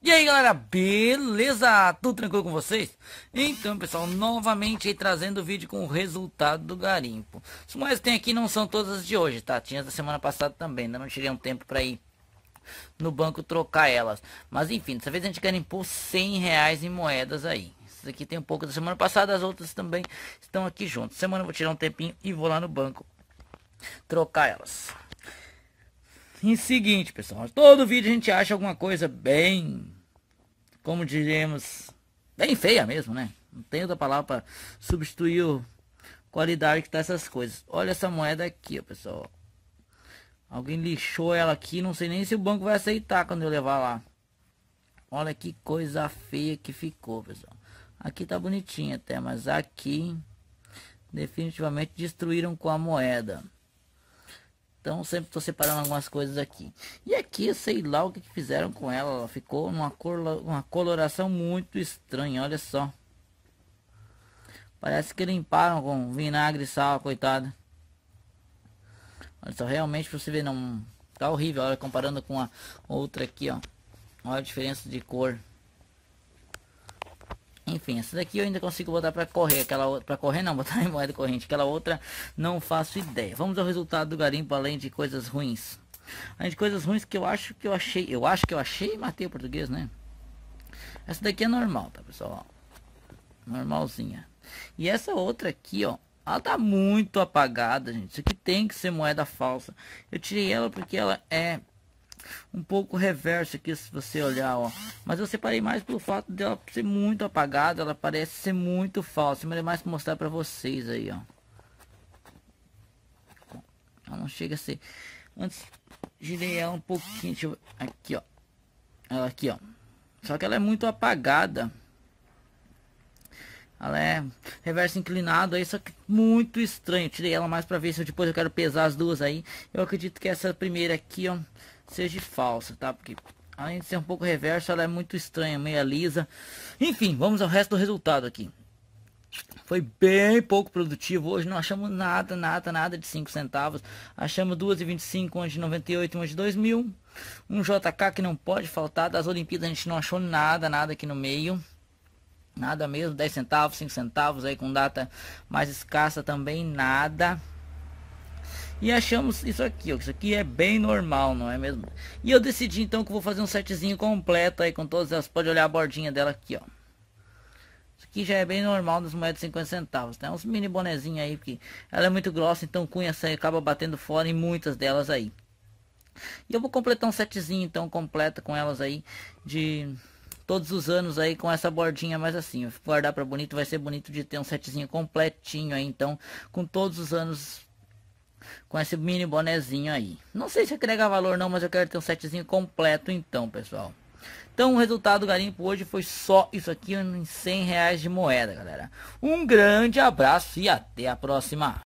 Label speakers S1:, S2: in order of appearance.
S1: E aí galera, beleza? Tudo tranquilo com vocês? Então pessoal, novamente trazendo o vídeo com o resultado do garimpo As moedas que tem aqui não são todas de hoje, tá? Tinha da semana passada também, ainda não tirei um tempo pra ir no banco trocar elas Mas enfim, dessa vez a gente garimpou 100 reais em moedas aí Essas aqui tem um pouco da semana passada, as outras também estão aqui juntas Semana eu vou tirar um tempinho e vou lá no banco trocar elas e seguinte, pessoal, todo vídeo a gente acha alguma coisa bem, como diremos, bem feia mesmo, né? Não tem outra palavra para substituir a qualidade que tá essas coisas. Olha essa moeda aqui, ó, pessoal. Alguém lixou ela aqui, não sei nem se o banco vai aceitar quando eu levar lá. Olha que coisa feia que ficou, pessoal. Aqui tá bonitinha até, mas aqui definitivamente destruíram com a moeda. Então sempre estou separando algumas coisas aqui. E aqui sei lá o que, que fizeram com ela. Ela ficou numa cor, uma coloração muito estranha, olha só. Parece que limparam com vinagre e sal, coitada. Olha só, realmente você vê, não... Tá horrível, olha, comparando com a outra aqui, ó. Olha a diferença de cor enfim, essa daqui eu ainda consigo botar para correr, aquela outra, para correr não, botar em moeda corrente, aquela outra não faço ideia. Vamos ao resultado do garimpo além de coisas ruins. Além de coisas ruins que eu acho que eu achei, eu acho que eu achei matei o português, né? Essa daqui é normal, tá, pessoal? Normalzinha. E essa outra aqui, ó, ela tá muito apagada, gente. Isso aqui tem que ser moeda falsa. Eu tirei ela porque ela é um pouco reverso aqui se você olhar, ó. Mas eu separei mais pelo fato dela ser muito apagada, ela parece ser muito falsa. Mas é mais pra mostrar pra vocês aí, ó. Ela não chega a ser... Antes, girei ela um pouquinho, deixa eu... Aqui, ó. Ela aqui, ó. Só que ela é muito apagada. Ela é reverso inclinado aí, só que muito estranho. tirei ela mais pra ver se eu, depois eu quero pesar as duas aí. Eu acredito que essa primeira aqui, ó seja falsa, tá? Porque além de ser um pouco reversa, ela é muito estranha, meia lisa. Enfim, vamos ao resto do resultado aqui. Foi bem pouco produtivo hoje, não achamos nada, nada, nada de 5 centavos. Achamos 2,25, uma de 98 uma de 2000. Um JK que não pode faltar, das Olimpíadas a gente não achou nada, nada aqui no meio. Nada mesmo, 10 centavos, 5 centavos aí com data mais escassa também, nada. E achamos isso aqui, ó, isso aqui é bem normal, não é mesmo? E eu decidi então que vou fazer um setzinho completo aí com todas as... Pode olhar a bordinha dela aqui, ó. Isso aqui já é bem normal nas moedas de 50 centavos, né? Uns mini bonezinhos aí, porque ela é muito grossa, então cunha sai acaba batendo fora em muitas delas aí. E eu vou completar um setzinho então completo com elas aí de todos os anos aí com essa bordinha mais assim. Guardar para bonito vai ser bonito de ter um setzinho completinho aí então com todos os anos com esse mini bonezinho aí. Não sei se agrega valor não, mas eu quero ter um setzinho completo então, pessoal. Então o resultado do garimpo hoje foi só isso aqui em 100 reais de moeda, galera. Um grande abraço e até a próxima.